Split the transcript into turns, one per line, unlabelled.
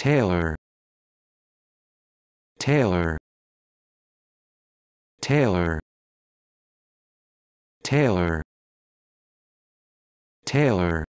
Taylor Taylor Taylor Taylor Taylor